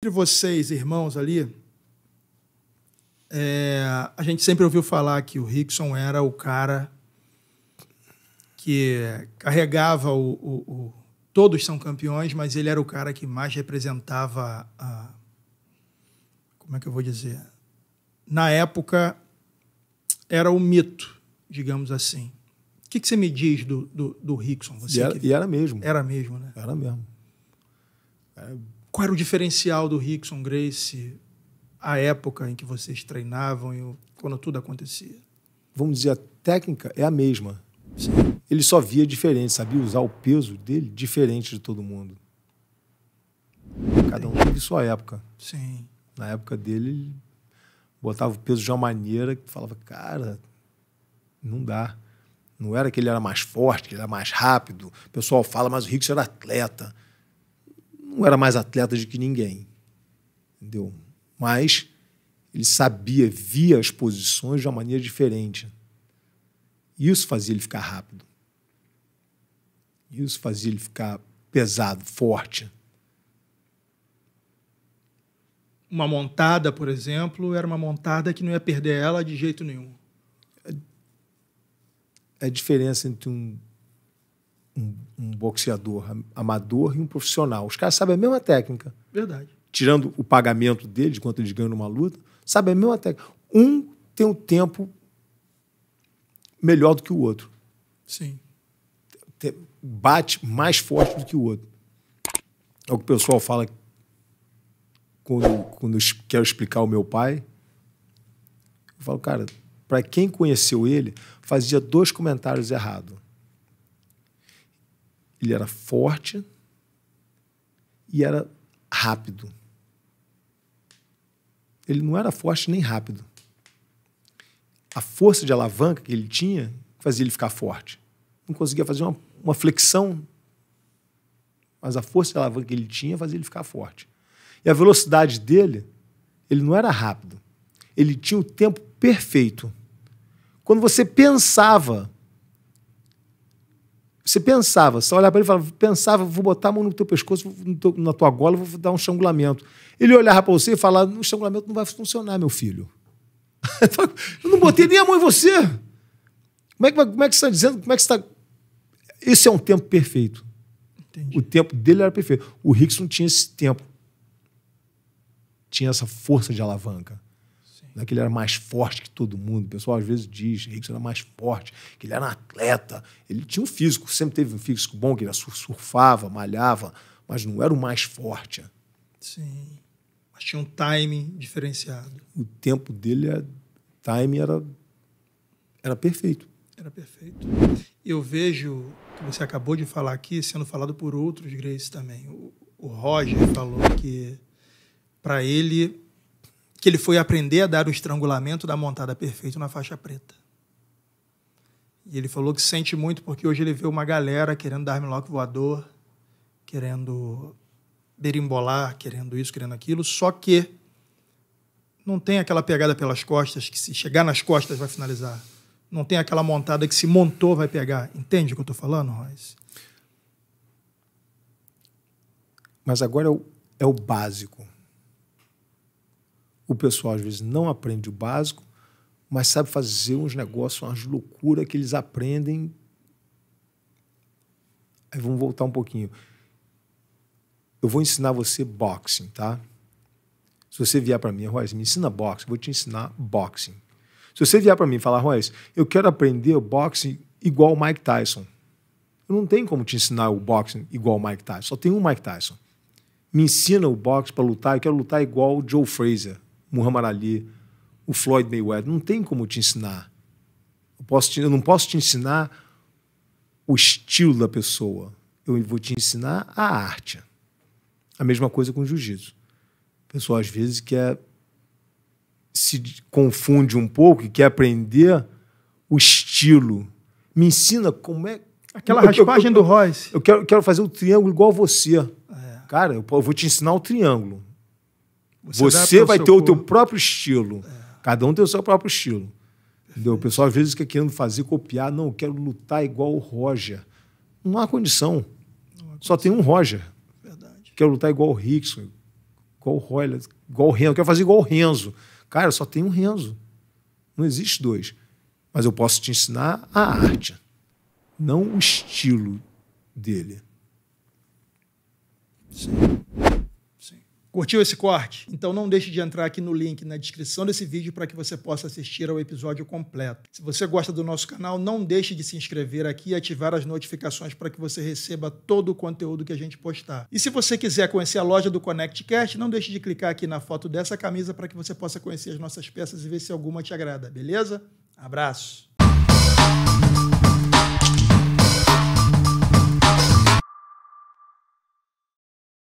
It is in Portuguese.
entre vocês, irmãos ali, é, a gente sempre ouviu falar que o Rickson era o cara que carregava o, o, o, Todos são campeões, mas ele era o cara que mais representava a. Como é que eu vou dizer? Na época, era o mito, digamos assim. O que, que você me diz do, do, do Rickson? Você e, era, que... e era mesmo. Era mesmo, né? Era mesmo. Era qual era o diferencial do Rickson Grace à época em que vocês treinavam e quando tudo acontecia? Vamos dizer, a técnica é a mesma. Sim. Ele só via diferente, sabia usar o peso dele diferente de todo mundo. Cada um teve sua época. Sim. Na época dele, ele botava o peso de uma maneira que falava, cara, não dá. Não era que ele era mais forte, que ele era mais rápido. O pessoal fala, mas o Rickson era atleta não era mais atleta de que ninguém, entendeu? Mas ele sabia, via as posições de uma maneira diferente. Isso fazia ele ficar rápido. Isso fazia ele ficar pesado, forte. Uma montada, por exemplo, era uma montada que não ia perder ela de jeito nenhum. A diferença entre um um, um boxeador amador e um profissional. Os caras sabem a mesma técnica. Verdade. Tirando o pagamento deles, quanto eles ganham numa luta, sabem a mesma técnica. Um tem um tempo melhor do que o outro. Sim. Bate mais forte do que o outro. É o que o pessoal fala quando, quando eu quero explicar o meu pai. Eu falo, cara, para quem conheceu ele, fazia dois comentários errados. Ele era forte e era rápido. Ele não era forte nem rápido. A força de alavanca que ele tinha fazia ele ficar forte. Não conseguia fazer uma, uma flexão, mas a força de alavanca que ele tinha fazia ele ficar forte. E a velocidade dele, ele não era rápido. Ele tinha o tempo perfeito. Quando você pensava você pensava, você olhava para ele e falava, pensava, vou botar a mão no teu pescoço, na tua gola, vou dar um estrangulamento. Ele olhava para você e falava, o estrangulamento não vai funcionar, meu filho. Então, eu não botei nem a mão em você. Como é que, como é que você está dizendo? Como é que está? Esse é um tempo perfeito. Entendi. O tempo dele era perfeito. O Rickson tinha esse tempo. Tinha essa força de alavanca. É que ele era mais forte que todo mundo. O pessoal às vezes diz que ele era mais forte, que ele era um atleta. Ele tinha um físico, sempre teve um físico bom, que ele surfava, malhava, mas não era o mais forte. Sim. Mas tinha um timing diferenciado. O tempo dele, o é, timing era, era perfeito. Era perfeito. Eu vejo que você acabou de falar aqui sendo falado por outros Grace também. O, o Roger falou que, para ele, que ele foi aprender a dar o estrangulamento da montada perfeito na faixa preta. E ele falou que sente muito porque hoje ele vê uma galera querendo dar armlock voador, querendo berimbolar, querendo isso, querendo aquilo, só que não tem aquela pegada pelas costas que se chegar nas costas vai finalizar. Não tem aquela montada que se montou vai pegar. Entende o que eu estou falando, Royce? Mas agora é o, é o básico o pessoal às vezes não aprende o básico, mas sabe fazer uns negócios, umas loucuras que eles aprendem. Aí vamos voltar um pouquinho. Eu vou ensinar você boxing, tá? Se você vier para mim, Royce, me ensina boxing, vou te ensinar boxing. Se você vier para mim e falar, Royce, eu quero aprender o boxing igual o Mike Tyson. Eu não tenho como te ensinar o boxing igual o Mike Tyson, só tem um Mike Tyson. Me ensina o boxe para lutar, eu quero lutar igual o Joe Fraser. Muhammad Ali, o Floyd Mayweather. Não tem como te ensinar. Eu, posso te, eu não posso te ensinar o estilo da pessoa. Eu vou te ensinar a arte. A mesma coisa com o jiu-jitsu. O pessoal, às vezes, quer se confunde um pouco e quer aprender o estilo. Me ensina como é. Aquela eu, raspagem eu, eu, do Royce. Eu quero, quero fazer o triângulo igual você. É. Cara, eu, eu vou te ensinar o triângulo. Você, você vai ter corpo. o teu próprio estilo. É. Cada um tem o seu próprio estilo. Entendeu? O pessoal às vezes fica querendo fazer copiar. Não, eu quero lutar igual o Roger. Não há condição. Não há Só tem um Roger. Verdade. Quero lutar igual o Rickson, igual o Royler, igual o Renzo. Quero fazer igual o Renzo. Cara, só tem um Renzo. Não existe dois. Mas eu posso te ensinar a arte, não o estilo dele. Sim. Curtiu esse corte? Então não deixe de entrar aqui no link na descrição desse vídeo para que você possa assistir ao episódio completo. Se você gosta do nosso canal, não deixe de se inscrever aqui e ativar as notificações para que você receba todo o conteúdo que a gente postar. E se você quiser conhecer a loja do ConnectCast, não deixe de clicar aqui na foto dessa camisa para que você possa conhecer as nossas peças e ver se alguma te agrada, beleza? Abraço!